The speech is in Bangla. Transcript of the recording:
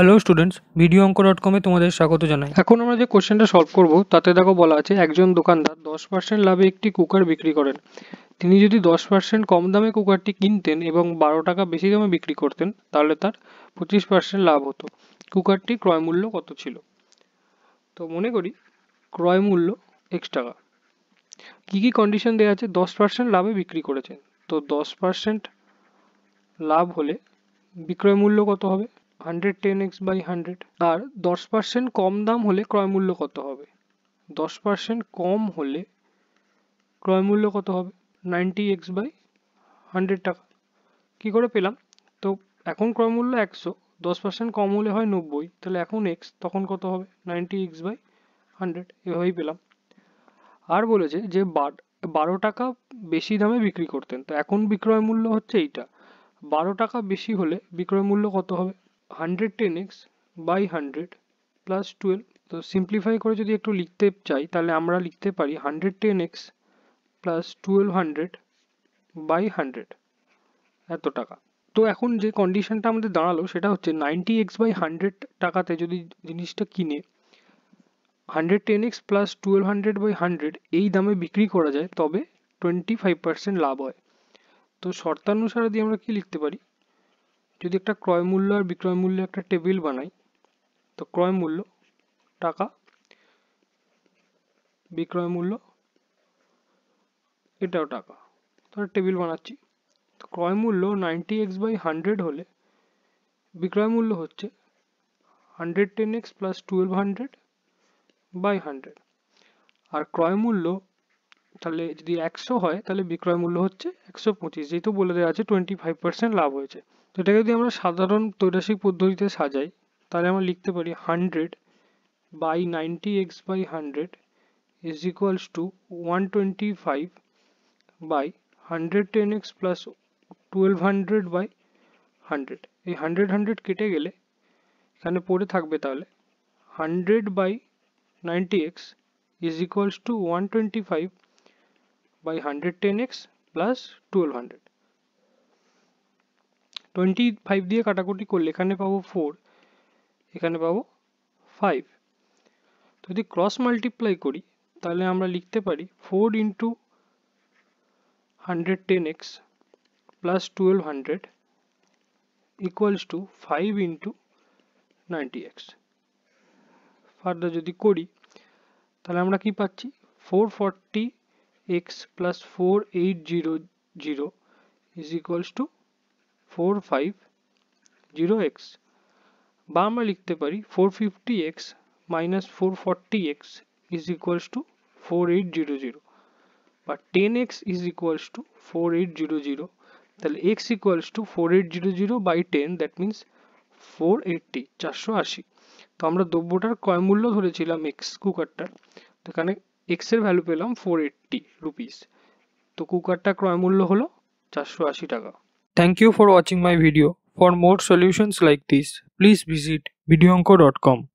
হ্যালো স্টুডেন্টস ভিডিও অঙ্ক ডট কমে তোমাদের স্বাগত জানাই এখন আমরা যে কোশ্চেনটা সলভ করব তাতে দেখো বলা আছে একজন দোকানদার দশ পার্সেন্ট লাভে একটি কুকার বিক্রি করেন তিনি যদি দশ পার্সেন্ট কম দামে কুকারটি কিনতেন এবং বারো টাকা বেশি দামে বিক্রি করতেন তাহলে তার পঁচিশ পার্সেন্ট লাভ হতো কুকারটি ক্রয় মূল্য কত ছিল তো মনে করি ক্রয় মূল্য এক্স টাকা কী কী কন্ডিশন দেওয়া আছে দশ পার্সেন্ট লাভে বিক্রি করেছেন তো দশ পার্সেন্ট লাভ হলে বিক্রয় মূল্য কত হবে hundred ten x by hundred আর দশ পার্সেন্ট কম দাম হলে ক্রয়মূল্য কত হবে দশ পার্সেন্ট কম হলে ক্রয়মূল্য কত হবে নাইনটি এক্স বাই হান্ড্রেড টাকা কী করে পেলাম তো এখন ক্রয়মূল্য একশো দশ পার্সেন্ট কম হলে হয় নব্বই তাহলে এখন এক্স তখন কত হবে নাইনটি এক্স বাই হান্ড্রেড এভাবেই পেলাম আর বলেছে যে বারো টাকা বেশি দামে বিক্রি করতেন তো এখন বিক্রয় মূল্য হচ্ছে এইটা বারো টাকা বেশি হলে বিক্রয় মূল্য কত হবে 110x by hundred plus twelve তো সিম্পলিফাই করে যদি একটু লিখতে চাই তাহলে আমরা লিখতে পারি hundred ten x plus twelve hundred by hundred এত টাকা তো এখন যে কন্ডিশনটা আমাদের দাঁড়ালো সেটা হচ্ছে নাইনটি এক্স বাই হান্ড্রেড টাকাতে যদি জিনিসটা কিনে hundred ten x plus twelve hundred by hundred এই দামে বিক্রি করা যায় তবে টোয়েন্টি ফাইভ পার্সেন্ট লাভ হয় তো শর্তানুসারে দিয়ে আমরা কি লিখতে পারি যদি একটা ক্রয় মূল্য আর বিক্রয় মূল্য একটা টেবিল বানাই তো ক্রয় মূল্য টাকা বিক্রয় মূল্য এটাও টাকা তাহলে টেবিল বানাচ্ছি তো ক্রয় মূল্য নাইনটি এক্স বাই হান্ড্রেড হলে বিক্রয় মূল্য হচ্ছে hundred ten x plus twelve hundred by hundred আর ক্রয় মূল্য তাহলে যদি একশো হয় তাহলে বিক্রয় মূল্য হচ্ছে একশো পঁচিশ যেহেতু বলে দেওয়া আছে টোয়েন্টি ফাইভ পার্সেন্ট লাভ হয়েছে তো এটাকে যদি আমরা সাধারণ তৈরাসিক পদ্ধতিতে সাজাই তাহলে আমরা লিখতে পারি hundred by ninety x by hundred is equals to one twenty five by hundred ten x plus twelve hundred by hundred এই হান্ড্রেড হান্ড্রেড কেটে গেলে এখানে পড়ে থাকবে তাহলে hundred by ninety x is equals to one twenty five by hundred ten x plus twelve hundred twenty five দিয়ে কাটাকুটি করলে এখানে পাবো ফোর এখানে পাবো ফাইভ যদি ক্রস মাল্টিপ্লাই করি তাহলে আমরা লিখতে পারি four into hundred ten x plus twelve hundred equals to five into ninety x further যদি করি তাহলে আমরা কি পাচ্ছি four forty x plus four eight zero zero is equals to four five zero x বা আমরা লিখতে পারি four fifty x minus four forty x is equals to four eight zero zero বা ten x is equals to four eight zero zero তাহলে x equals to four eight zero zero by ten that means four eighty চারশো আশি তো আমরা দ্রব্যটার কয় মূল্য ধরেছিলাম এক্স কুকারটার তো এখানে x এর ভ্যালু পেলাম ফোর এইটটি রুপিস তো কুকারটা ক্রয় মূল্য হলো চারশো আশি টাকা Thank you for watching my video. For more solutions like this, please visit videonco.com.